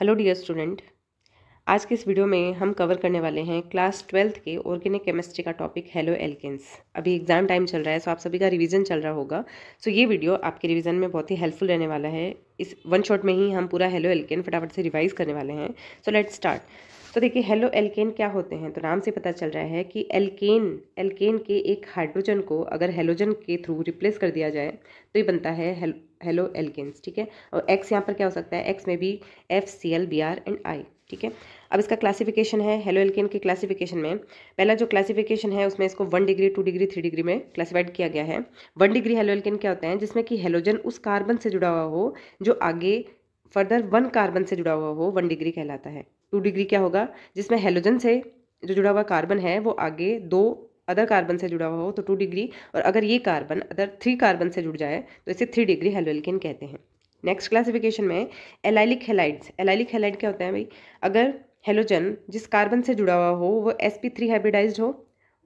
hello dear student आज के इस वीडियो में हम कवर करने वाले हैं क्लास ट्वेल्थ के ऑर्गेनिक केमिस्ट्री का टॉपिक हेलो एल्केन्स अभी एग्ज़ाम टाइम चल रहा है सो आप सभी का रिवीजन चल रहा होगा सो ये वीडियो आपके रिवीजन में बहुत ही हेल्पफुल रहने वाला है इस वन शॉट में ही हम पूरा हेलो एल्केन फटाफट से रिवाइज करने वाले हैं सो लेट स्टार्ट तो देखिए हेलो एल्केन क्या होते हैं तो नाम से पता चल रहा है कि एल्केन एल्केन के एक हाइड्रोजन को अगर हेलोजन के थ्रू रिप्लेस कर दिया जाए तो ये बनता है हेलो एल्किन्स ठीक है और एक्स यहाँ पर क्या हो सकता है एक्स में भी F C L B R and I ठीक है अब इसका क्लासिफिकेशन है हेलो एल्केन के क्लासिफिकेशन में पहला जो क्लासिफिकेशन है उसमें इसको one degree two degree three degree में क्लासिफाइड किया गया है वन डिग्री हेलो एल्केन क्या होता है जिसमें कि हेलोजन उस कार्बन से जुड़ा हुआ हो जो आगे फर्दर वन कार्बन से जुड़ा हुआ हो वन डिग्री कहलाता है टू डिग्री क्या होगा जिसमें हेलोजन से जो जुड़ा हुआ कार्बन है वो आगे दो अदर कार्बन से जुड़ा हुआ हो तो टू डिग्री और अगर ये कार्बन अदर थ्री कार्बन से जुड़ जाए तो इसे थ्री डिग्री हेलोल्किन कहते हैं नेक्स्ट क्लासिफिकेशन में एलाइलिक हेलाइड्स एलाइलिक हेलाइड क्या होता है भाई अगर हेलोजन जिस कार्बन से जुड़ा हुआ हो वो एस पी थ्री हाइब्रिडाइज हो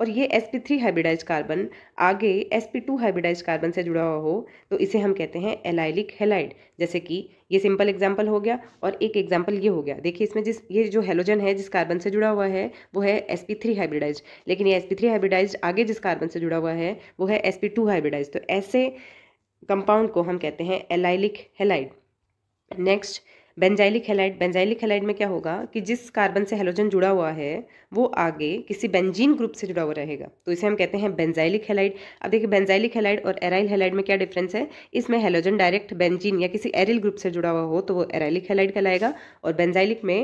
और ये sp3 P three hybridise carbon आगे sp2 टू हाइब्रिडाइज कार्बन से जुड़ा हुआ हो तो इसे हम कहते हैं एलाइलिक हेलाइड जैसे कि ये सिंपल एग्जाम्पल हो गया और एक एग्जाम्पल ये हो गया देखिए इसमें जिस ये जो हेलोजन है जिस कार्बन से जुड़ा हुआ है वो है sp3 थ्री हाइब्रिडाइज लेकिन ये sp3 थ्री हाइब्रिडाइज आगे जिस कार्बन से जुड़ा हुआ है वो है sp2 टू हाइब्रिडाइज तो ऐसे कंपाउंड को हम कहते हैं allylic halide next benzylic halide benzylic halide में क्या होगा कि जिस कार्बन से हेलोजन जुड़ा हुआ है वो आगे किसी बेंजीन ग्रुप से जुड़ा हुआ रहेगा तो इसे हम कहते हैं बेंजाइलिक हेलाइड अब देखिए बेंजाइलिक हेलाइड और एराइल हेलाइड में क्या डिफरेंस है इसमें हेलोजन डायरेक्ट बेंजीन या किसी एरिल ग्रुप से जुड़ा हुआ हो तो वो एराइलिक हेलाइड कहलाएगा और बेंजाइलिक में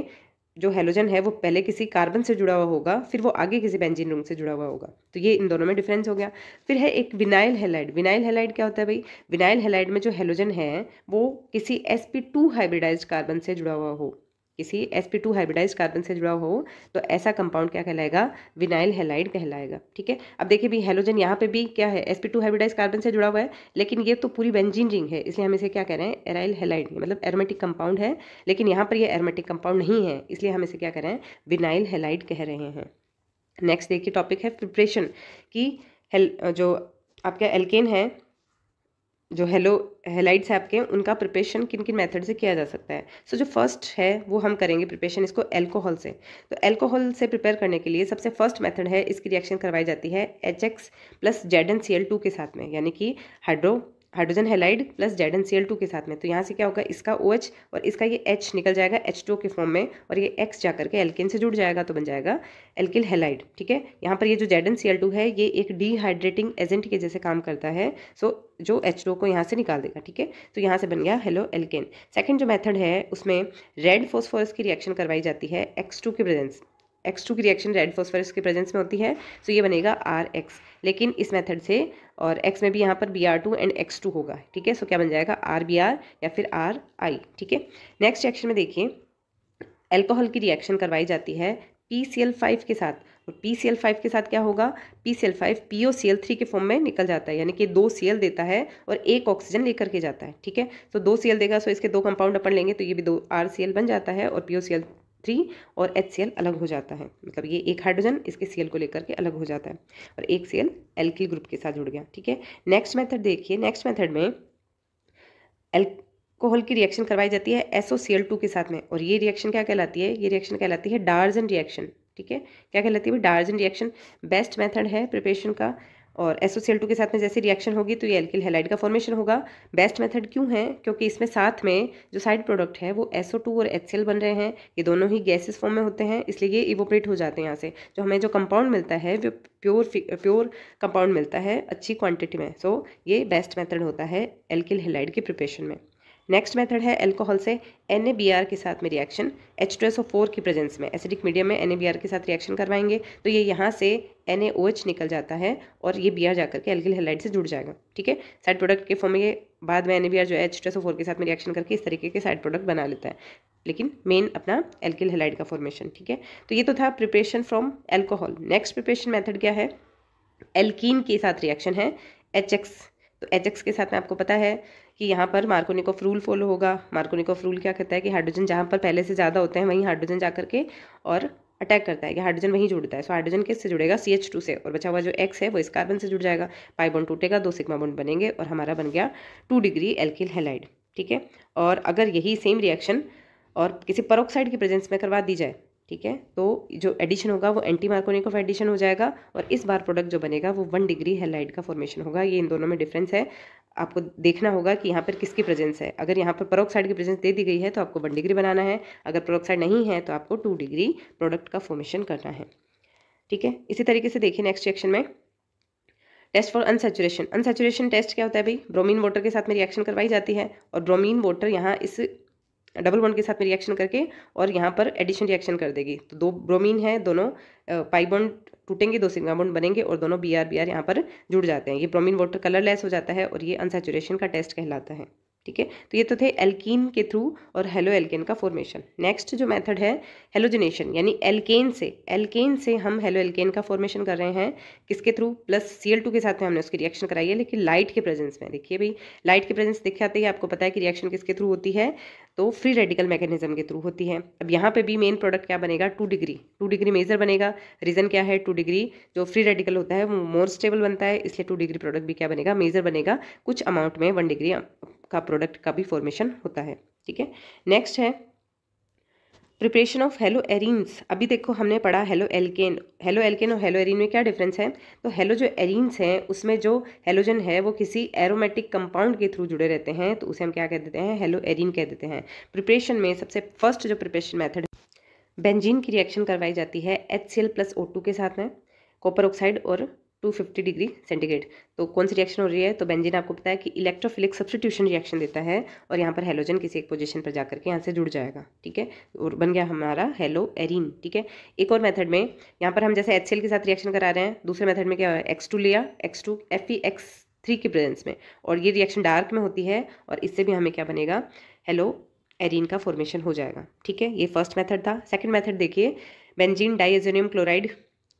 जो हेलोजन है वो पहले किसी कार्बन से जुड़ा हुआ होगा फिर वो आगे किसी बेंजीन रूम से जुड़ा हुआ होगा तो ये इन दोनों में डिफरेंस हो गया फिर है एक विनाइल हेलाइड विनाइल हेलाइड क्या होता है भाई विनाइल हेलाइड में जो हेलोजन है वो किसी S P two hybridise carbon से जुड़ा हुआ हो किसी S P two hybridise carbon से जुड़ा हो तो ऐसा कंपाउंड क्या कहलाएगा विनाइल हेलाइड कहलाएगा ठीक है अब देखिए भी हेलोजन यहाँ पे भी क्या है S P two hybridise carbon से जुड़ा हुआ है लेकिन ये तो पूरी बेंजीन रिंग है इसलिए हम इसे क्या कह रहे हैं एराइल हेलाइड मतलब एरोमेटिक कंपाउंड है लेकिन यहाँ पर ये एरोमेटिक कंपाउंड नहीं है इसलिए हम इसे क्या कह रहे हैं विनाइल हेलाइड कह रहे हैं नेक्स्ट देखिए टॉपिक है प्रिपरेशन की जो आपका एल्केन है जो हेलो हेलाइट्स है आपके उनका प्रिपेशन किन किन मेथड से किया जा सकता है सो so, जो फर्स्ट है वो हम करेंगे प्रिपेशन इसको एल्कोहल से तो एल्कोहल से प्रिपेयर करने के लिए सबसे फर्स्ट मेथड है इसकी रिएक्शन करवाई जाती है H X plus Z N C L two के साथ में यानी कि hydro hydrogen halide plus Z N C L two के साथ में तो यहाँ से क्या होगा इसका ओ OH एच और इसका ये एच निकल जाएगा एच टू के फॉर्म में और ये एक्स जा करके एल्किन से जुड़ जाएगा तो बन जाएगा एल्किल हेलाइड ठीक है यहाँ पर ये जो Z N C L two है ये एक डीहाइड्रेटिंग एजेंट के जैसे काम करता है सो जो एच टू को यहाँ से निकाल देगा ठीक है तो यहाँ से बन गया हेलो एल्किन सेकेंड जो मैथड है उसमें रेड फोस्फोरस की रिएक्शन करवाई जाती है एक्स टू के प्रेजेंस एक्स टू की रिएक्शन रेड फॉस्फोरस के प्रेजेंस में होती है सो ये बनेगा आर एक्स लेकिन इस मेथड से और एक्स में भी यहाँ पर B R two and X two होगा ठीक है सो क्या बन जाएगा आर बी आर या फिर आर आई ठीक है नेक्स्ट रिएक्शन में देखिए एल्कोहल की रिएक्शन करवाई जाती है पी सी एल फाइव के साथ और पी सी एल फाइव के साथ क्या होगा P C L five P O C L three के फॉर्म में निकल जाता है यानी कि दो सी एल देता है और एक ऑक्सीजन लेकर के जाता है ठीक है सो दो सी एल देगा सो इसके दो कंपाउंड अपन लेंगे तो ये भी दो आर सी एल बन जाता है और P O C L three और एच सी एल अलग हो जाता है मतलब ये एक हाइड्रोजन इसके सी एल को लेकर के अलग हो जाता है और एक सी एल एल्किल ग्रुप के साथ जुड़ गया ठीक है नेक्स्ट मेथड देखिए नेक्स्ट मेथड में एल्कोहल की रिएक्शन करवाई जाती है एसओ सी एल टू के साथ में और ये रिएक्शन क्या कहलाती है ये रिएक्शन कहलाती है डार्जन रिएक्शन ठीक है क्या कहलाती है डार्जन रिएक्शन बेस्ट मेथड है प्रिपरेशन का और एसोसीएल टू के साथ में जैसे रिएक्शन होगी तो ये एल्किल हेलाइड का फॉर्मेशन होगा बेस्ट मेथड क्यों है क्योंकि इसमें साथ में जो साइड प्रोडक्ट है वो एसओ टू और एच बन रहे हैं ये दोनों ही गैसेस फॉर्म में होते हैं इसलिए ये इवोपरेट हो जाते हैं यहाँ से जो हमें जो कंपाउंड मिलता है वो प्योर प्योर कंपाउंड मिलता है अच्छी क्वान्टिटी में सो so, ये बेस्ट मैथड होता है एल्किल हेलाइड के प्रिपरेशन में नेक्स्ट मेथड है एल्कोहल से एन के साथ में रिएक्शन एच की प्रेजेंस में एसिडिक मीडियम में एन के साथ रिएक्शन करवाएंगे तो ये यहाँ से एन निकल जाता है और ये बी जाकर के एल्किल हेलाइड से जुड़ जाएगा ठीक है साइड प्रोडक्ट के फॉर्म में बाद में एन जो है एच के साथ में रिएक्शन करके इस तरीके के साइड प्रोडक्ट बना लेता है लेकिन मेन अपना एल्किल हेलाइड का फॉर्मेशन ठीक है तो ये तो था preparation from alcohol next preparation method क्या है एल्किन के साथ रिएक्शन है एच एक्स तो एच एक्स के साथ में आपको पता है कि यहाँ पर मार्कोनिकोफ रूल फॉलो होगा मार्कोनिकोफ रूल क्या कहता है कि हाइड्रोजन जहाँ पर पहले से ज़्यादा होते हैं वहीं हाइड्रोजन जा करके और अटैक करता है कि हाइड्रोजन वहीं जुड़ता है सो हाइड्रोजन किससे जुड़ेगा सी एच टू से और बचा हुआ जो एक्स है वो इस कार्बन से जुड़ जाएगा पाई बॉन्ड टूटेगा दो सिग्मा बॉन्ड बनेंगे और हमारा बन गया टू डिग्री एल्किल हेलाइड ठीक है और अगर यही सेम रिएक्शन और किसी परोक्साइड की प्रेजेंस में करवा दी जाए ठीक है तो जो एडिशन होगा वो एंटी मार्कोनिक ऑफ एडिशन हो जाएगा और इस बार प्रोडक्ट जो बनेगा वो वन डिग्री हेलाइड का फॉर्मेशन होगा ये इन दोनों में डिफरेंस है आपको देखना होगा कि यहाँ पर किसकी प्रेजेंस है अगर यहाँ पर परोक्साइड की प्रेजेंस दे दी गई है तो आपको वन डिग्री बनाना है अगर परोक्साइड नहीं है तो आपको टू डिग्री प्रोडक्ट का फॉर्मेशन करना है ठीक है इसी तरीके से देखिए नेक्स्ट सेक्शन में test for unsaturation unsaturation test क्या होता है भाई ब्रोमीन वाटर के साथ में रिएक्शन करवाई जाती है और ब्रोमीन वाटर यहाँ इस डबल बॉन्ड के साथ में रिएक्शन करके और यहाँ पर एडिशन रिएक्शन कर देगी तो दो ब्रोमीन है दोनों पाई बॉन्ड टूटेंगे दो सिंगा बॉन्ड बनेंगे और दोनों बी आर बी आर यहाँ पर जुड़ जाते हैं ये प्रोमिन वाटर कलरलेस हो जाता है और ये अनसेचुरेशन का टेस्ट कहलाता है ठीक है तो ये तो थे एल्कीन के थ्रू और हेलो एल्केन का फॉर्मेशन नेक्स्ट जो मेथड है हेलोजिनेशन यानी एल्केन से एल्केन से हम हेलो एल्केन का फॉर्मेशन कर रहे हैं किसके थ्रू प्लस सी के साथ में हमने उसकी रिएक्शन कराई है लेकिन लाइट के प्रेजेंस में देखिए भाई लाइट के प्रेजेंस देखे आते ही आपको पता है कि रिएक्शन किसके थ्रू होती है तो फ्री रेडिकल मैकेनिज्म के थ्रू होती है अब यहाँ पर भी मेन प्रोडक्ट क्या बनेगा two degree two degree major बनेगा रीज़न क्या है टू डिग्री जो फ्री रेडिकल होता है वो मोर स्टेबल बनता है इसलिए टू डिग्री प्रोडक्ट भी क्या बनेगा मेजर बनेगा कुछ अमाउंट में वन डिग्री का प्रोडक्ट का भी फॉर्मेशन होता है ठीक है नेक्स्ट है प्रिपरेशन ऑफ हेलो एरिन्स अभी देखो हमने पढ़ा हेलो एल्केन हेलो एल्केन और हेलो एरिन में क्या डिफरेंस है तो हेलो जो एरिन्स हैं उसमें जो हेलोजन है वो किसी एरोमेटिक कंपाउंड के थ्रू जुड़े रहते हैं तो उसे हम क्या कह देते हैं हेलो एरिन कह देते हैं प्रिपरेशन में सबसे फर्स्ट जो प्रिपरेशन मैथड बेंजीन की रिएक्शन करवाई जाती है H C L plus O two के साथ में कॉपर ऑक्साइड और 250 डिग्री सेंटीग्रेड तो कौन सी रिएक्शन हो रही है तो बेंजीन आपको पता है कि इलेक्ट्रोफिलिक सब्सटीट्यूशन रिएक्शन देता है और यहाँ पर हेलोजन किसी एक पोजीशन पर जाकर के यहाँ से जुड़ जाएगा ठीक है और बन गया हमारा हेलो एरिन ठीक है एक और मेथड में यहाँ पर हम जैसे एच के साथ रिएक्शन करा रहे हैं दूसरे मैथड में क्या है एक्स लिया X two F E X three की प्रेजेंस में और ये रिएक्शन डार्क में होती है और इससे भी हमें क्या बनेगा हेलो एरिन का फॉर्मेशन हो जाएगा ठीक है ये फर्स्ट मेथड था सेकंड मेथड देखिए बेंजीन डाइजोनियम क्लोराइड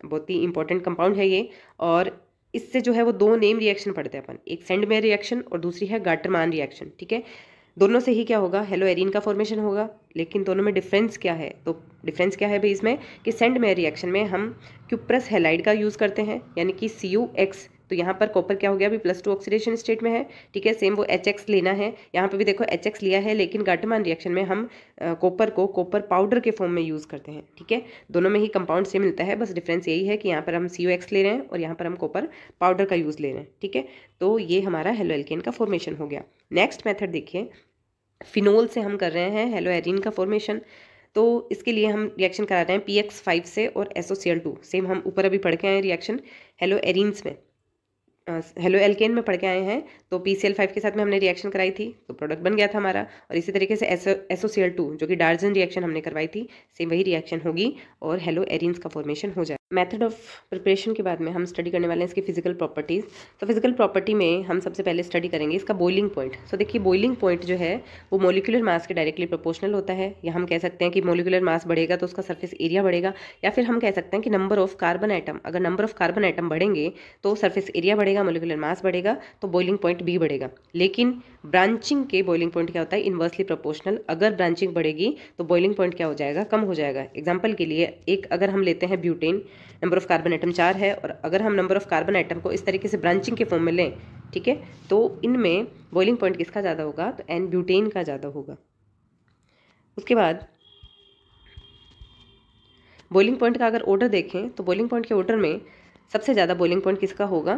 बहुत ही इंपॉर्टेंट कंपाउंड है ये और इससे जो है वो दो नेम रिएक्शन पढ़ते हैं अपन एक सेंड में रिएक्शन और दूसरी है गाटरमान रिएक्शन ठीक है दोनों से ही क्या होगा हेलो एरिन का फॉर्मेशन होगा लेकिन दोनों में डिफरेंस क्या है तो डिफरेंस क्या है भाई इसमें कि सेंड में रिएक्शन में हम क्यूप्रस हेलाइड का यूज़ करते हैं यानी कि सी यू एक्स तो यहाँ पर कॉपर क्या हो गया अभी प्लस टू ऑक्सीडेशन स्टेट में है ठीक है सेम वो एच एक्स लेना है यहाँ पर भी देखो एच एक्स लिया है लेकिन गाटमान रिएक्शन में हम कॉपर को कॉपर पाउडर के फॉर्म में यूज़ करते हैं ठीक है दोनों में ही कंपाउंड सेम मिलता है बस डिफरेंस यही है कि यहाँ पर हम सी एक्स ले रहे हैं और यहाँ पर हम कॉपर पाउडर का यूज़ ले रहे हैं ठीक है तो ये हमारा हेलो एल्केन का फॉर्मेशन हो गया नेक्स्ट मेथड देखिए फिनोल से हम कर रहे हैं हेलो एरिन का फॉर्मेशन तो इसके लिए हम रिएक्शन करा रहे हैं पी एक्स फाइव से और S O C L two same हम ऊपर अभी पढ़ के आए हैं रिएक्शन हेलो एरिन्स में हेलो एल्केन में पढ़ के आए हैं तो पी सी एल फाइव के साथ में हमने रिएक्शन कराई थी तो प्रोडक्ट बन गया था हमारा और इसी तरीके से एसो एसो टू जो कि डार्जन रिएक्शन हमने करवाई थी सेम वही रिएक्शन होगी और हेलो एरिन्स का फॉर्मेशन हो जाए मेथड ऑफ प्रिपरेशन के बाद में हम स्टडी करने वाले हैं इसकी फिजिकल प्रॉपर्टीज़ तो फिजिकल प्रॉपर्टी में हम सबसे पहले स्टडी करेंगे इसका बॉइलिंग पॉइंट सो देखिए बॉइलिंग पॉइंट जो है वो मोलिकुलर मास के डायरेक्टली प्रोपोर्शनल होता है या हम कह सकते हैं कि मोलिकुलर मास बढ़ेगा तो उसका सर्फेस एरिया बढ़ेगा या फिर हम कह सकते हैं कि नंबर ऑफ कार्बन आइटम अगर नंबर ऑफ कार्बन आइटम बढ़ेंगे तो सर्फेस एरिया बढ़ेगा बढ़ेगा मोलिकुलर मास बढ़ेगा तो बॉइलिंग पॉइंट भी बढ़ेगा लेकिन ब्रांचिंग के बॉइलिंग पॉइंट क्या होता है इन्वर्सली प्रोपोर्शनल अगर ब्रांचिंग बढ़ेगी तो बॉइलिंग पॉइंट क्या हो जाएगा कम हो जाएगा एग्जाम्पल के लिए एक अगर हम लेते हैं butane number of carbon atom चार है और अगर हम नंबर ऑफ कार्बन आइटम को इस तरीके से ब्रांचिंग के फॉर्म में लें ठीक है तो इनमें बॉइलिंग पॉइंट किसका ज़्यादा होगा तो एन ब्यूटेन का ज़्यादा होगा उसके बाद बॉइलिंग पॉइंट का अगर ऑर्डर देखें तो बॉइलिंग पॉइंट के ऑर्डर में सबसे ज़्यादा बॉइलिंग पॉइंट किसका होगा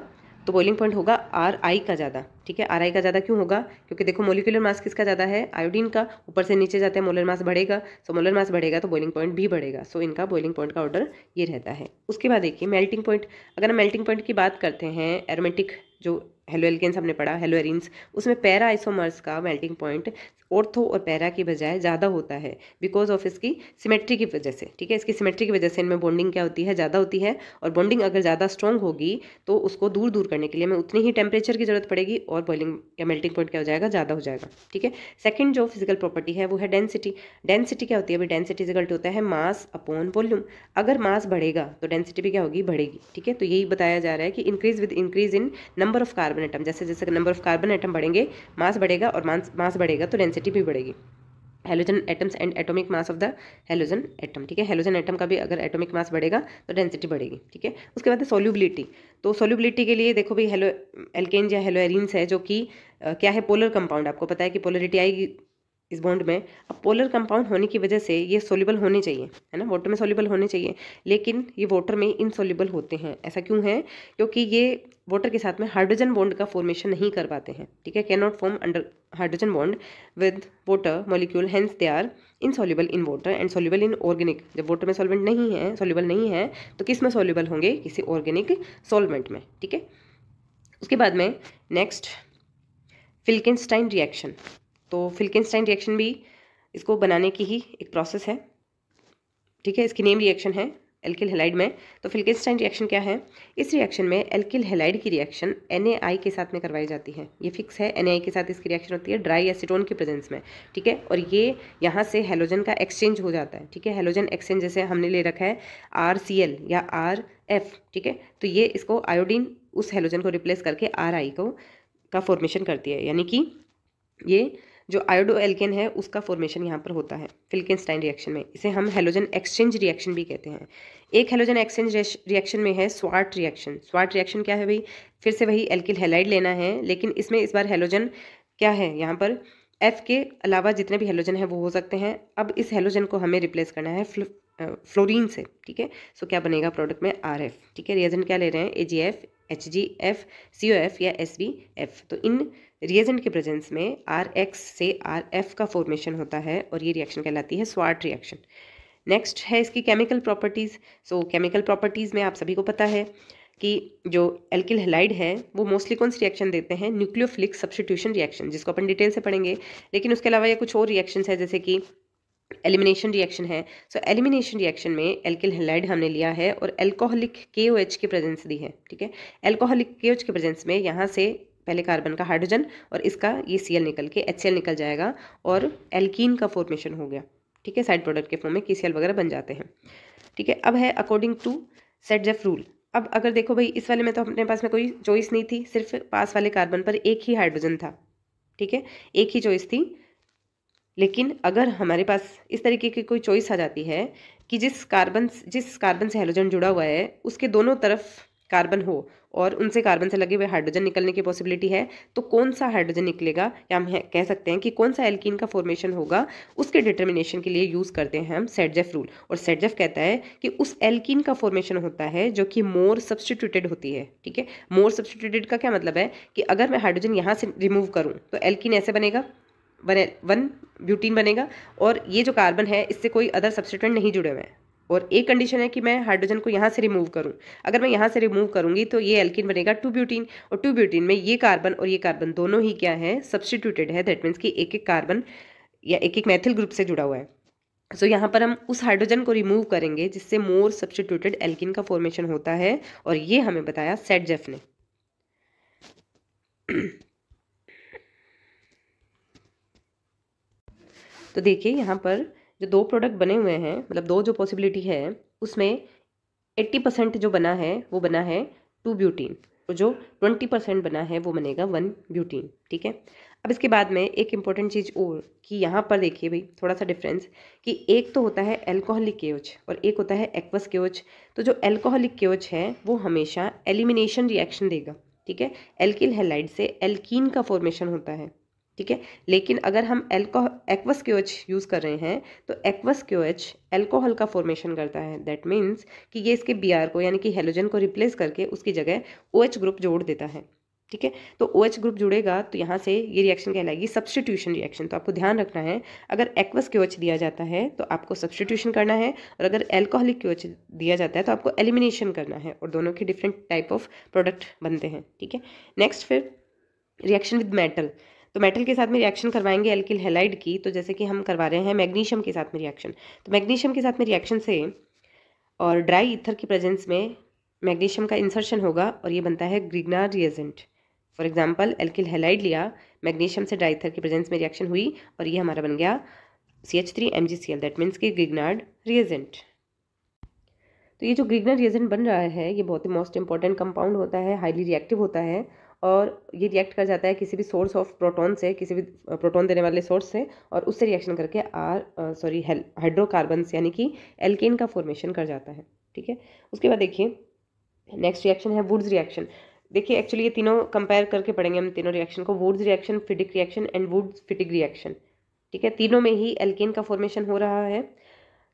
तो बॉइलिंग पॉइंट होगा आर आई का ज़्यादा ठीक है आर आई का ज़्यादा क्यों होगा क्योंकि देखो मोलिकुलर मास किसका ज़्यादा है आयोडीन का ऊपर से नीचे जाते हैं मोलर मास बढ़ेगा सो मोलर मास बढ़ेगा तो बॉइलिंग पॉइंट भी बढ़ेगा सो इनका बॉइलिंग पॉइंट का ऑर्डर ये रहता है उसके बाद देखिए मेल्टिंग पॉइंट अगर हम मेल्टिंग पॉइंट की बात करते हैं एरोमेटिक जो हेलो एल्केन्स हमने पढ़ा हेलो एरिन्स उसमें पैरा आइसोमर्स का मेल्टिंग पॉइंट ऑर्थो और पैरा की बजाय ज़्यादा होता है बिकॉज ऑफ इसकी सिमेट्री की वजह से ठीक है इसकी सिमेट्री की वजह से इनमें बॉन्डिंग क्या होती है ज़्यादा होती है और बॉन्डिंग अगर ज़्यादा स्ट्रॉन्ग होगी तो उसको दूर दूर करने के लिए हमें उतनी ही टेम्परेचर की जरूरत पड़ेगी और बॉइलिंग या मेल्टिंग पॉइंट क्या हो जाएगा ज़्यादा हो जाएगा ठीक है सेकेंड जो फिजिकल प्रॉपर्टी है वो है डेंसिटी डेंसिटी क्या होती है अभी डेंसिटी रिजल्ट होता है मास अपॉन वॉल्यूम अगर मास बढ़ेगा तो डेंसिटी भी क्या होगी बढ़ेगी ठीक है तो यही बताया जा रहा है कि increase with increase in number of carbon carbon atom जैसे जैसे नंबर ऑफ कार्बन आइटम बढ़ेंगे मास बढ़ेगा और मास मास बढ़ेगा तो डेंसिटी भी बढ़ेगी halogen atoms and atomic mass of the halogen atom ठीक है हेलोजन एटम का भी अगर एटॉमिक मास बढ़ेगा तो डेंसिटी बढ़ेगी ठीक है उसके बाद है सोल्यूबिलिटी तो सोल्यूबिलिटी के लिए देखो भाई हेलो एल्केन या हेलोएरिन्स है जो कि क्या है पोलर कंपाउंड आपको पता है कि पोलरिटी आएगी इस बॉन्ड में अब पोलर कंपाउंड होने की वजह से ये सोल्यूबल होने चाहिए है ना वाटर में सोल्यूबल होने चाहिए लेकिन ये वाटर में इनसोल्यूबल होते हैं ऐसा क्यों है क्योंकि ये वाटर के साथ में हाइड्रोजन बॉन्ड का फॉर्मेशन नहीं कर पाते हैं ठीक है can not form under hydrogen bond with water molecule hence they are insoluble in water and soluble in organic जब वाटर में सॉल्वेंट नहीं है सोल्यूबल नहीं है तो किस में सोल्यूबल होंगे किसी ऑर्गेनिक सॉल्वेंट में ठीक है उसके बाद में नेक्स्ट फिल्किनस्टाइन रिएक्शन तो फिल्किनस्टाइन रिएक्शन भी इसको बनाने की ही एक प्रोसेस है ठीक है इसकी नेम रिएक्शन है एल्किल हेलाइड में तो फिल्किनस्टाइन रिएक्शन क्या है इस रिएक्शन में एल्किल हेलाइड की रिएक्शन एन के साथ में करवाई जाती है ये फिक्स है एन के साथ इसकी रिएक्शन होती है ड्राई एसिटोन के प्रेजेंस में ठीक है और ये यहाँ से हेलोजन का एक्सचेंज हो जाता है ठीक है हेलोजन एक्सचेंज जैसे हमने ले रखा है आर या आर ठीक है तो ये इसको आयोडीन उस हेलोजन को रिप्लेस करके आर को का फॉर्मेशन करती है यानी कि ये जो आयोडो एल्केन है उसका फॉर्मेशन यहाँ पर होता है फिल्किनस्टाइन रिएक्शन में इसे हम हेलोजन एक्सचेंज रिएक्शन भी कहते हैं एक हेलोजन एक्सचेंज रिएक्शन में है स्वार्ट रिएक्शन स्वार्ट रिएक्शन क्या है भाई फिर से वही एल्किल हेलाइड लेना है लेकिन इसमें इस बार हेलोजन क्या है यहाँ पर एफ के अलावा जितने भी हेलोजन हैं वो हो सकते हैं अब इस हेलोजन को हमें रिप्लेस करना है फ्लोरीन से ठीक है सो क्या बनेगा प्रोडक्ट में आर एफ ठीक है रिएजेंट क्या ले रहे हैं A G F H G F C O F या एस बी एफ तो इन रिएजेंट के प्रेजेंस में आर एक्स से आर एफ का फॉर्मेशन होता है और ये रिएक्शन कहलाती है स्वाट रिएक्शन नेक्स्ट है इसकी chemical properties so chemical properties में आप सभी को पता है कि जो एल्किल हेलाइड है वो मोस्टली कौन सी रिएक्शन देते हैं न्यूक्लियोफिलिक सब्सटीट्यूशन रिएक्शन जिसको अपन डिटेल से पढ़ेंगे लेकिन उसके अलावा ये कुछ और रिएक्शंस है जैसे कि एलिमिनेशन रिएक्शन है सो एलिमिनेशन रिएक्शन में एल्किल हेलाइड हमने लिया है और एल्कोहलिक के ओ एच की प्रेजेंस दी है ठीक है एल्कोहलिक के ओ एच प्रेजेंस में यहाँ से पहले कार्बन का हाइड्रोजन और इसका ये सी एल निकल के एच सी एल निकल जाएगा और एल्कीन का फॉर्मेशन हो गया ठीक है साइड प्रोडक्ट के फॉर्म में के सी एल वगैरह बन जाते हैं ठीक है अब है according to Saytzeff rule अब अगर देखो भाई इस वाले में तो अपने पास में कोई चॉइस नहीं थी सिर्फ पास वाले कार्बन पर एक ही हाइड्रोजन था ठीक है एक ही चॉइस थी लेकिन अगर हमारे पास इस तरीके की कोई चॉइस आ जाती है कि जिस कार्बन जिस कार्बन से हेलोजन जुड़ा हुआ है उसके दोनों तरफ कार्बन हो और उनसे कार्बन से लगे हुए हाइड्रोजन निकलने की पॉसिबिलिटी है तो कौन सा हाइड्रोजन निकलेगा या हम कह सकते हैं कि कौन सा एल्कीन का फॉर्मेशन होगा उसके डिटर्मिनेशन के लिए यूज़ करते हैं हम सेटजेफ रूल और सेटजेफ कहता है कि उस एल्कीन का फॉर्मेशन होता है जो कि मोर सब्सटीट्यूटेड होती है ठीक है मोर सब्सटीट्यूटेड का क्या मतलब है कि अगर मैं हाइड्रोजन यहाँ से रिमूव करूँ तो एल्कीन ऐसे बनेगा वन वन ब्यूटीन बनेगा और ये जो कार्बन है इससे कोई अदर सब्सिटेंट नहीं जुड़े हुए हैं और एक कंडीशन है कि मैं हाइड्रोजन को यहाँ से रिमूव करूँ अगर मैं यहाँ से रिमूव करूँगी तो ये एल्किन बनेगा टू ब्यूटीन और टू ब्यूटीन में ये कार्बन और ये कार्बन दोनों ही क्या है सब्सटीट्यूटेड है दैट मीन्स कि एक एक कार्बन या एक एक मैथिल ग्रुप से जुड़ा हुआ है सो so, यहाँ पर हम उस हाइड्रोजन को रिमूव करेंगे जिससे मोर सब्सटीट्यूटेड एल्किन का फॉर्मेशन होता है और ये हमें बताया सेट जेफ ने तो देखिए यहाँ पर जो दो प्रोडक्ट बने हुए हैं मतलब दो जो पॉसिबिलिटी है उसमें एट्टी परसेंट जो बना है वो बना है टू ब्यूटीन और जो ट्वेंटी परसेंट बना है वो बनेगा वन ब्यूटीन ठीक है अब इसके बाद में एक इम्पॉर्टेंट चीज़ और कि यहाँ पर देखिए भाई थोड़ा सा डिफरेंस कि एक तो होता है एल्कोहलिक केवच और एक होता है एक्वस केवच तो जो एल्कोहलिक केवच है वो हमेशा एलिमिनेशन रिएक्शन देगा ठीक है एल्किल हेलाइड से एल्कीन का फॉर्मेशन होता है ठीक है लेकिन अगर हम एल्कोह एक्वस क्यू एच यूज़ कर रहे हैं तो एक्वस क्यू एच एल्कोहल का फॉर्मेशन करता है दैट मीन्स कि ये इसके बी को यानी कि हेलोजन को रिप्लेस करके उसकी जगह ओ OH ग्रुप जोड़ देता है ठीक है तो ओ OH ग्रुप जुड़ेगा तो यहाँ से ये रिएक्शन कहलाएगी सब्सटीट्यूशन रिएक्शन तो आपको ध्यान रखना है अगर एक्वस क्यू दिया जाता है तो आपको सब्सटीट्यूशन करना है और अगर एल्कोहलिक क्यू दिया जाता है तो आपको एलिमिनेशन करना है और दोनों के डिफरेंट टाइप ऑफ प्रोडक्ट बनते हैं ठीक है नेक्स्ट फिर रिएक्शन विद मेटल तो मेटल के साथ में रिएक्शन करवाएंगे एल्किल हेलाइड की तो जैसे कि हम करवा रहे हैं मैग्नीशियम के साथ में रिएक्शन तो मैग्नीशियम के साथ में रिएक्शन से और ड्राई ईथर की प्रेजेंस में मैग्नीशियम का इंसर्शन होगा और ये बनता है Grignard reagent for example alkyl halide लिया मैग्नीशियम से डाइथर की प्रेजेंस में रिएक्शन हुई और ये हमारा बन गया C H three M G C L that means कि ग्रिगनार्ड रिएजेंट तो ये जो ग्रिगनर रिएजेंट बन रहा है ये बहुत ही मोस्ट इंपॉर्टेंट कंपाउंड होता है हाईली रिएक्टिव होता है और ये रिएक्ट कर जाता है किसी भी सोर्स ऑफ प्रोटॉन से किसी भी प्रोटॉन देने वाले सोर्स से और उससे रिएक्शन करके आर सॉरी हाइड्रोकार्बन्स यानी कि एल्केन का फॉर्मेशन कर जाता है ठीक है उसके बाद देखिए नेक्स्ट रिएक्शन है वुड्स रिएक्शन देखिए एक्चुअली ये तीनों कंपेयर करके पढ़ेंगे हम तीनों रिएक्शन को Wurtz reaction Fittig reaction and Wurtz Fittig reaction ठीक है तीनों में ही एल्केन का फॉर्मेशन हो रहा है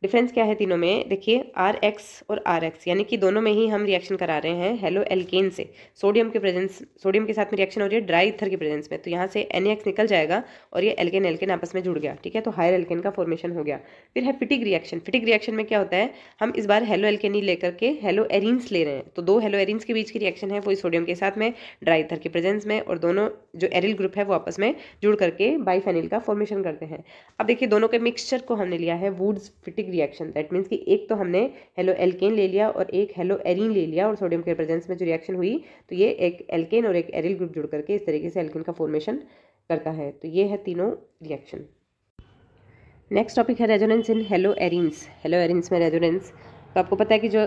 डिफरेंस क्या है तीनों में देखिए आर एक्स और आर एक्स यानी कि दोनों में ही हम रिएक्शन करा रहे हैं हेलो एल्केन से सोडियम के प्रेजेंस सोडियम के साथ में रिएक्शन हो रही है ड्राई इथर के प्रेजेंस में तो यहाँ से एन निकल जाएगा और ये एल्केन एल्केन आपस में जुड़ गया ठीक है तो हायर एल्केन का फॉर्मेशन हो गया फिर है फिटिक रिएक्शन फिटिक रिएक्शन में क्या होता है हम इस बार हेलो एल्केन ही लेकर के हेलो एरिन्स ले रहे हैं तो दो हेलो एरिन्स के बीच की रिएक्शन है वो सोडियम के साथ में ड्राई इथर के प्रेजेंस में और दोनों जो एरिल ग्रुप है वो आपस में जुड़ करके बाईफेनिल का फॉर्मेशन करते हैं अब देखिए दोनों के मिक्सचर को हमने लिया है Wurtz Fittig reaction that means कि एक तो हमने हेलो एल्केन ले लिया और एक हेलो एरिन ले लिया और सोडियम के प्रेजेंस में जो रिएक्शन हुई तो ये एक एल्केन और एक एरिल ग्रुप जुड़ करके इस तरीके से एल्केन का फॉर्मेशन करता है तो ये है तीनों रिएक्शन नेक्स्ट टॉपिक है resonance in halo arenes halo arenes में रेजोनेंस तो आपको पता है कि जो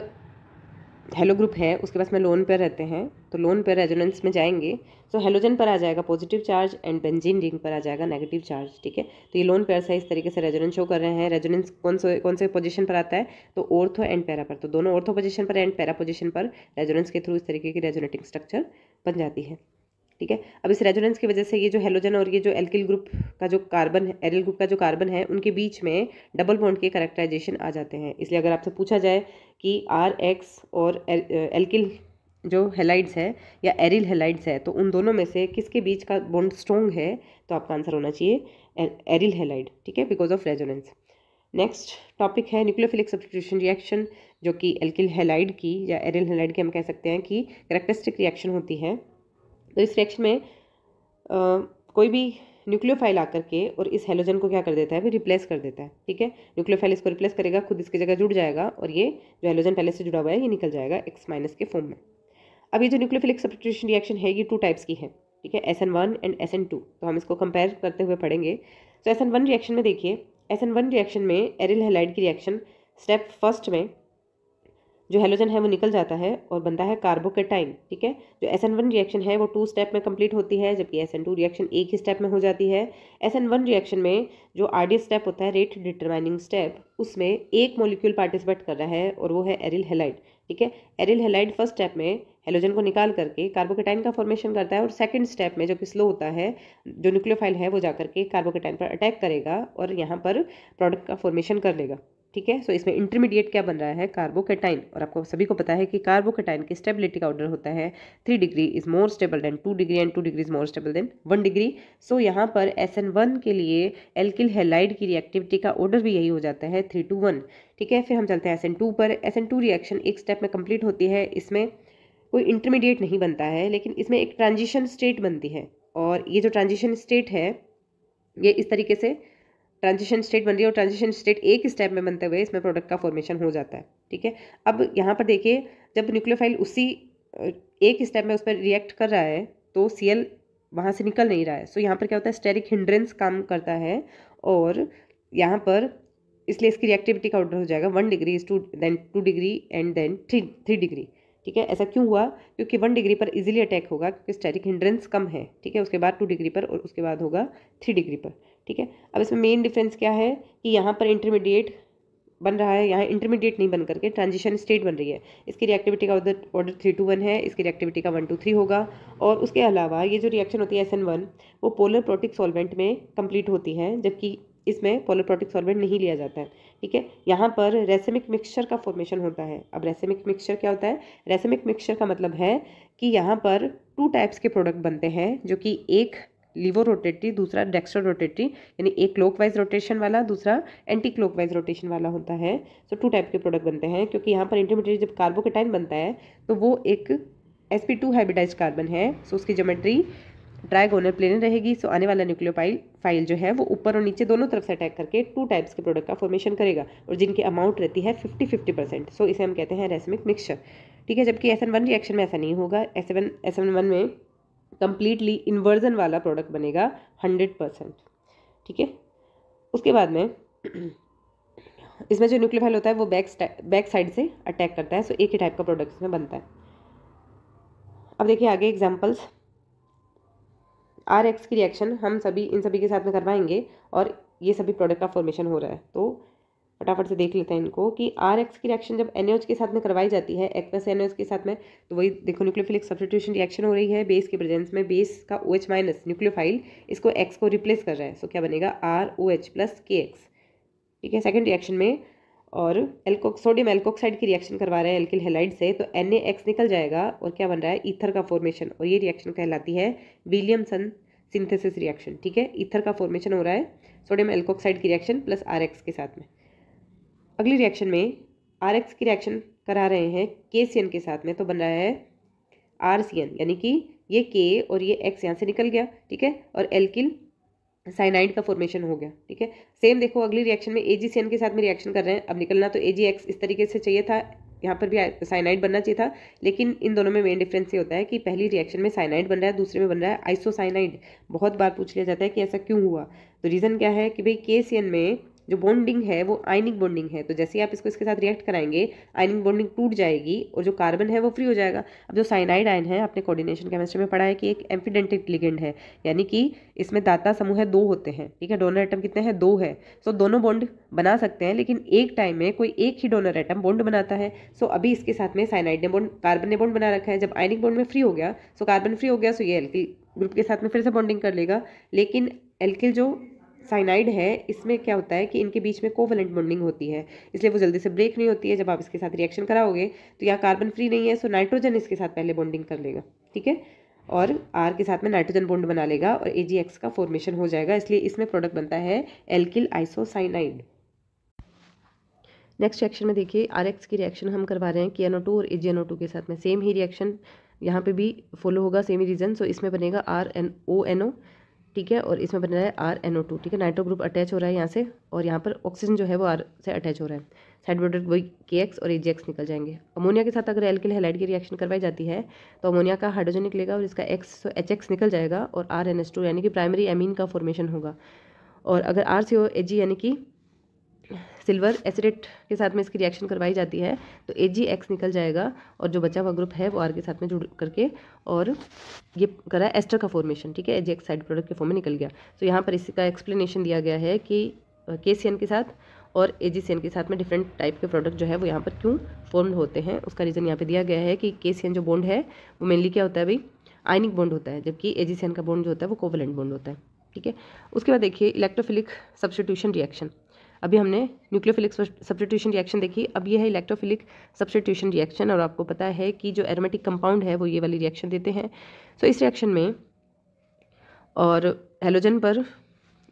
हेलो ग्रुप है उसके पास में लोन पेयर रहते हैं तो लोन पेयर रेजोनेंस में जाएंगे सो तो हेलोजन पर आ जाएगा positive charge and benzene ring पर आ जाएगा नेगेटिव चार्ज ठीक है तो ये लोन पेयर सा इस तरीके से रेजोनेंस शो कर रहे हैं रेजोनेंस कौन से कौन से पोजीशन पर आता है तो ओर्थो एंड पैरा पर तो दोनों ओर्थो पोजिशन पर एंड पैरा पोजिशन पर रेजोनेंस के थ्रू इस तरीके की रेजोनेटिंग स्ट्रक्चर बन जाती है ठीक है अब इस रेजोनेंस की वजह से ये जो हेलोजन और ये जो एल्किल ग्रुप का जो कार्बन है एरिल ग्रुप का जो कार्बन है उनके बीच में डबल बॉन्ड के करेक्टराइजेशन आ जाते हैं इसलिए अगर आपसे पूछा जाए कि आर एक्स और एल्किल जो हेलाइड्स है या एरिल हेलाइड्स है तो उन दोनों में से किसके बीच का बॉन्ड स्ट्रॉन्ग है तो आपका आंसर होना चाहिए एरिल हेलाइड ठीक है because of resonance next topic है न्यूक्लियोफिलिक सब्सटीट्यूशन रिएक्शन जो कि एल्किल हेलाइड की या एरिल हेलाइड की हम कह सकते हैं कि करेक्टरिस्टिक रिएक्शन होती है तो इस रिएक्शन में आ, कोई भी न्यूक्लियोफाइल आकर के और इस हेलोजन को क्या कर देता है फिर रिप्लेस कर देता है ठीक है न्यूक्लियोफाइल इसको रिप्लेस करेगा खुद इसकी जगह जुड़ जाएगा और ये जो हेलोजन पहले से जुड़ा हुआ है ये निकल जाएगा एक्स माइनस के फॉर्म में अब ये जो न्यूक्लियोफिलिक सब्सटीट्यूशन रिएक्शन है ये टू टाइप्स की है ठीक है S N one and S N two तो हम इसको कंपेयर करते हुए पढ़ेंगे तो एस एन वन रिएक्शन में देखिए एस एन वन रिएक्शन में एरिल हेलाइड की रिएक्शन स्टेप फर्स्ट में जो हेलोजन है वो निकल जाता है और बनता है कार्बोकेटाइन ठीक है जो एस एन वन रिएक्शन है वो टू स्टेप में कंप्लीट होती है जबकि एस एन टू रिएक्शन एक ही स्टेप में हो जाती है एस एन वन रिएक्शन में जो आर स्टेप होता है रेट डिटरमाइनिंग स्टेप उसमें एक मोलिक्यूल पार्टिसिपेट कर रहा है और वो है एरिल हेलाइड ठीक है एरिल हेलाइड फर्स्ट स्टेप में हेलोजन को निकाल करके कार्बोकेटाइन का फॉर्मेशन करता है और सेकंड स्टेप में जो कि स्लो होता है जो न्यूक्लियोफाइल है वो जाकर के कार्बोकेटाइन पर अटैक करेगा और यहाँ पर प्रोडक्ट का फॉर्मेशन कर लेगा ठीक है सो इसमें इंटरमीडिएट क्या बन रहा है कार्बोकेटाइन और आपको सभी को पता है कि कार्बोकेटाइन की स्टेबिलिटी का ऑर्डर होता है three degree is more stable than two degree and two degree is more stable than one degree so यहाँ पर एस एन वन के लिए एल्किल हेलाइड की रिएक्टिविटी का ऑर्डर भी यही हो जाता है थ्री टू वन ठीक है फिर हम चलते हैं एस एन टू पर एस एन टू रिएक्शन एक स्टेप में कंप्लीट होती है इसमें कोई इंटरमीडिएट नहीं बनता है लेकिन इसमें एक ट्रांजिशन स्टेट बनती है और ये जो ट्रांजिशन स्टेट है ये इस तरीके से ट्रांजिशन स्टेट बन रही है और ट्रांजिशन स्टेट एक स्टेप में बनते हुए इसमें प्रोडक्ट का फॉर्मेशन हो जाता है ठीक है अब यहाँ पर देखिए जब न्यूक्लियोफाइल उसी एक स्टेप में उस पर रिएक्ट कर रहा है तो सी एल वहाँ से निकल नहीं रहा है सो यहाँ पर क्या होता है स्टेरिक हिंड्रेंस काम करता है और यहाँ पर इसलिए इसकी रिएक्टिविटी का ऑर्डर हो जाएगा one degree two then two degree and then three three degree ठीक है ऐसा क्यों हुआ क्योंकि वन डिग्री पर इजीली अटैक होगा क्योंकि स्टैटिक हिंड्रेंस कम है ठीक है उसके बाद टू डिग्री पर और उसके बाद होगा थ्री डिग्री पर ठीक है अब इसमें मेन डिफरेंस क्या है कि यहाँ पर इंटरमीडिएट बन रहा है यहाँ इंटरमीडिएट नहीं बन करके ट्रांजिशन स्टेट बन रही है इसकी रिएक्टिविटी का उधर ऑर्डर थ्री टू वन है इसकी रिएक्टिविटी का वन टू थ्री होगा और उसके अलावा ये जो रिएक्शन होती है एस एन वन वो पोलर प्रोटिक सॉल्वेंट में कंप्लीट होती है जबकि इसमें पोलर प्रोटिक सॉल्वेंट नहीं लिया जाता है ठीक है यहाँ पर रेसेमिक मिक्सचर का फॉर्मेशन होता है अब रेसेमिक मिक्सचर क्या होता है रेसेमिक मिक्सचर का मतलब है कि यहाँ पर टू टाइप्स के प्रोडक्ट बनते हैं जो कि एक लिवो रोटेटरी दूसरा डेक्स्ट्रो रोटेटरी यानी एक क्लोक वाइज रोटेशन वाला दूसरा एंटी क्लोक वाइज रोटेशन वाला होता है सो टू टाइप के प्रोडक्ट बनते हैं क्योंकि यहाँ पर इंटरमीडिएट जब कार्बोकेटाइन बनता है तो वो एक S P two hybridise carbon है सो so, उसकी ज्योमेट्री ड्राइगोनर प्लेन रहेगी सो आने वाला न्यूक्लियोपाइल फाइल जो है वो ऊपर और नीचे दोनों तरफ से अटैक करके टू टाइप्स के प्रोडक्ट का फॉर्मेशन करेगा और जिनकी अमाउंट रहती है फिफ्टी फिफ्टी परसेंट सो इसे हम कहते हैं रेसमिक मिक्सचर ठीक है जबकि एस एन वन रिएक्शन में ऐसा नहीं होगा S N one S N one में कंप्लीटली इन्वर्जन वाला प्रोडक्ट बनेगा हंड्रेड परसेंट ठीक है उसके बाद में इसमें जो न्यूक्लियोफाइल होता है वो बैक बैक साइड से अटैक करता है सो एक ही टाइप का प्रोडक्ट इसमें बनता है अब देखिए आगे एग्जाम्पल्स आर एक्स की रिएक्शन हम सभी इन सभी के साथ में करवाएंगे और ये सभी प्रोडक्ट का फॉर्मेशन हो रहा है तो फटाफट से देख लेते हैं इनको कि आर एक्स की रिएक्शन जब एन के साथ में करवाई जाती है एक्वस एन के साथ में तो वही देखो न्यूक्लियोफिलिक सब्सिट्यूशन रिएक्शन हो रही है बेस के प्रेजेंस में बेस का ओ एच माइनस न्यूक्लियोफाइल इसको एक्स को रिप्लेस कर रहा है सो क्या बनेगा R O H plus K X ठीक है सेकेंड रिएक्शन में और एल्कोक् सोडियम एल्कोक्साइड की रिएक्शन करवा रहे हैं एल्किल हेलाइड से तो एन निकल जाएगा और क्या बन रहा है ईथर का फॉर्मेशन और ये रिएक्शन कहलाती है विलियमसन सिंथेसिस रिएक्शन ठीक है ईथर का फॉर्मेशन हो रहा है सोडियम एल्कोक्साइड की रिएक्शन प्लस आर के साथ में अगली रिएक्शन में आर एक्स की रिएक्शन करा रहे हैं के सी एन के साथ में तो बन रहा है आर सी एन यानी कि ये के और ये एक्स यहाँ से निकल गया ठीक है और एल्किल साइनाइड का फॉर्मेशन हो गया ठीक है सेम देखो अगली रिएक्शन में ए जी सी एन के साथ में रिएक्शन कर रहे हैं अब निकलना तो ए जी एक्स इस तरीके से चाहिए था यहाँ पर भी साइनाइड बनना चाहिए था लेकिन इन दोनों में मेन डिफरेंस ये होता है कि पहली रिएक्शन में साइनाइड बन रहा है दूसरे में बन रहा है आइसोसाइनाइड बहुत बार पूछ लिया जाता है कि ऐसा क्यों हुआ तो रीज़न क्या है कि भाई के सी एन में जो बॉन्डिंग है वो आयनिक बॉन्डिंग है तो जैसे ही आप इसको इसके साथ रिएक्ट कराएंगे आयनिक बॉन्डिंग टूट जाएगी और जो कार्बन है वो फ्री हो जाएगा अब जो साइनाइड आयन है आपने कोऑर्डिनेशन केमिस्ट्री में पढ़ा है कि एक एम्फीडेंटिक लिगेंड है यानी कि इसमें दाता समूह है दो होते हैं ठीक है डोनर आइटम कितने हैं दो है सो दोनों बॉन्ड बना सकते हैं लेकिन एक टाइम में कोई एक ही डोनर आइटम बॉन्ड बनाता है सो अभी इसके साथ में साइनाइड ने बॉन्ड कार्बन ने बॉन्ड बना रखा है जब आयनिक बॉन्ड में फ्री हो गया सो कार्बन फ्री हो गया सो ये एल्किल ग्रुप के साथ में फिर से बॉन्डिंग कर लेगा लेकिन एल्किल जो साइनाइड है इसमें क्या होता है कि इनके बीच में कोवलेंट बॉन्डिंग होती है इसलिए वो जल्दी से ब्रेक नहीं होती है जब आप इसके साथ रिएक्शन कराओगे तो यहाँ कार्बन फ्री नहीं है सो नाइट्रोजन इसके साथ पहले बॉन्डिंग कर लेगा ठीक है और आर के साथ में नाइट्रोजन बॉन्ड बना लेगा और ए का फॉर्मेशन हो जाएगा इसलिए इसमें प्रोडक्ट बनता है एल्किल आइसोसाइनाइड नेक्स्ट रिएक्शन में देखिए आर की रिएक्शन हम करवा रहे हैं के एनओ टू और ए के साथ में सेम ही रिएक्शन यहाँ पे भी फॉलो होगा सेम ही रीज़न सो इसमें बनेगा R N O N O ठीक है और इसमें बन रहा है आर एन ओ टू ठीक है नाइट्रो ग्रुप अटैच हो रहा है यहाँ से और यहाँ पर ऑक्सीजन जो है वो आर से अटैच हो रहा है साइड प्रोडक्ट वही के एक्स और ए जी एक्स निकल जाएंगे अमोनिया के साथ अगर एल्किल हेलाइट की रिएक्शन करवाई जाती है तो अमोनिया का हाइड्रोजन निकलेगा और इसका एक्स तो एच एक्स निकल जाएगा और आर एन एस टू यानी कि प्राइमरी एमीन का फॉर्मेशन होगा और अगर आर सी ओ ए जी यानी कि सिल्वर एसिडेट के साथ में इसकी रिएक्शन करवाई जाती है तो ए जी एक्स निकल जाएगा और जो बचा हुआ ग्रुप है वो आर के साथ में जुड़ करके और ये करा एस्टर का फॉर्मेशन ठीक है A G X side product के फॉर्म में निकल गया तो यहाँ पर इसका एक्सप्लेनेशन दिया गया है कि के सी एन के साथ और ए जी सी एन के साथ में डिफरेंट टाइप के प्रोडक्ट जो है वो यहाँ पर क्यों फॉर्म होते हैं उसका रीज़न यहाँ पर दिया गया है कि के सी एन जो बॉन्ड है वो मेनली क्या होता है भाई आयनिक बॉन्ड होता है जबकि ए जी सी एन का बॉन्ड जो होता है वो कोवलेंट बॉन्ड होता है ठीक है उसके बाद देखिए इलेक्ट्रोफिलिक सब्सटीट्यूशन रिएक्शन अभी हमने न्यूक्लियोफिलिक सब्सटीट्यूशन रिएक्शन देखी अब ये है इलेक्ट्रोफिलिक सब्सटीट्यूशन रिएक्शन और आपको पता है कि जो एरोमेटिक कंपाउंड है वो ये वाली रिएक्शन देते हैं सो so, इस रिएक्शन में और हेलोजन पर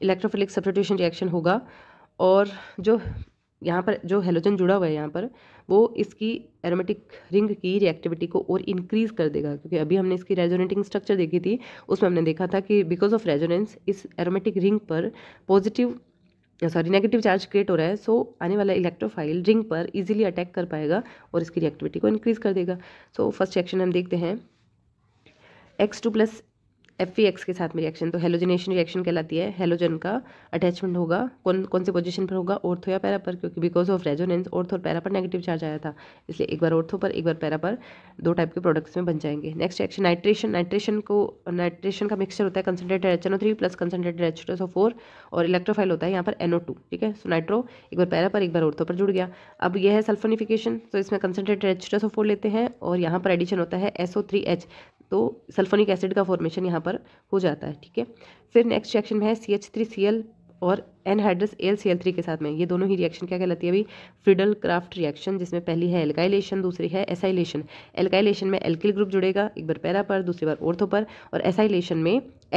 इलेक्ट्रोफिलिक सब्सटीट्यूशन रिएक्शन होगा और जो यहाँ पर जो हेलोजन जुड़ा हुआ है यहाँ पर वो इसकी एरोमेटिक रिंग की रिएक्टिविटी को और इंक्रीज़ कर देगा क्योंकि अभी हमने इसकी रेजोनेटिंग स्ट्रक्चर देखी थी उसमें हमने देखा था कि बिकॉज ऑफ रेजोनेंस इस एरोमेटिक रिंग पर positive sorry negative charge create हो रहा है सो आने वाला इलेक्ट्रोफाइल रिंग पर इजीली अटैक कर पाएगा और इसकी रिएक्टिविटी को इंक्रीज कर देगा सो फर्स्ट सेक्शन हम देखते हैं X two plus F X e के साथ में रिएक्शन तो हेलोजनेशन रिएक्शन कहलाती है हेलोजन का अटैचमेंट होगा कौन कौन से पोजीशन पर होगा ओर्थो या पैरा पर क्योंकि बिकॉज ऑफ रेजोनेंस ओर्थो और पैरा पर नेगेटिव चार्ज आया था इसलिए एक बार ओर्थो पर एक बार पैरा पर दो टाइप के प्रोडक्ट्स में बन जाएंगे नेक्स्ट रिएक्शन नाइट्रेशन नाइट्रेशन को नाइट्रेशन का मिक्सचर होता है concentrated H N O three plus concentrated H two four और इलेक्ट्रोफाइल होता है यहाँ पर एनओ टू ठीक है सो नाइट्रो एक बार पैरा पर एक बार ओर्थो पर जुड़ गया अब यह है सल्फोनिफिकेशन तो इसमें कंसनट्रेटेड एच टू फोर लेते हैं और यहाँ पर एडिशन होता है एसओ थ्री एच तो सल्फोनिक एसिड का फॉर्मेशन यहाँ पर हो जाता है ठीक है फिर नेक्स्ट रिएक्शन में है C H three C L और anhydrous L C L three के साथ में ये दोनों ही रिएक्शन क्या कहलाती है अभी फ्रिडल क्राफ्ट रिएक्शन जिसमें पहली है एल्काइलेशन दूसरी है एसाइलेशन एल्काइलेशन में एल्किल ग्रुप जुड़ेगा एक बार पैरा पर दूसरी बार ओर्थो पर और एसाइलेशन में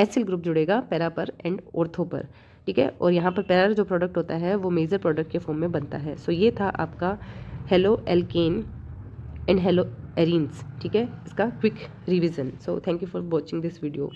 एसिल ग्रुप जुड़ेगा पैरा पर एंड ओर्थो पर ठीक है और यहाँ पर पैरा जो प्रोडक्ट होता है वो मेजर प्रोडक्ट के फॉर्म में बनता है सो ये था आपका haloalkane and haloarenes ठीक है इसका quick revision so thank you for watching this video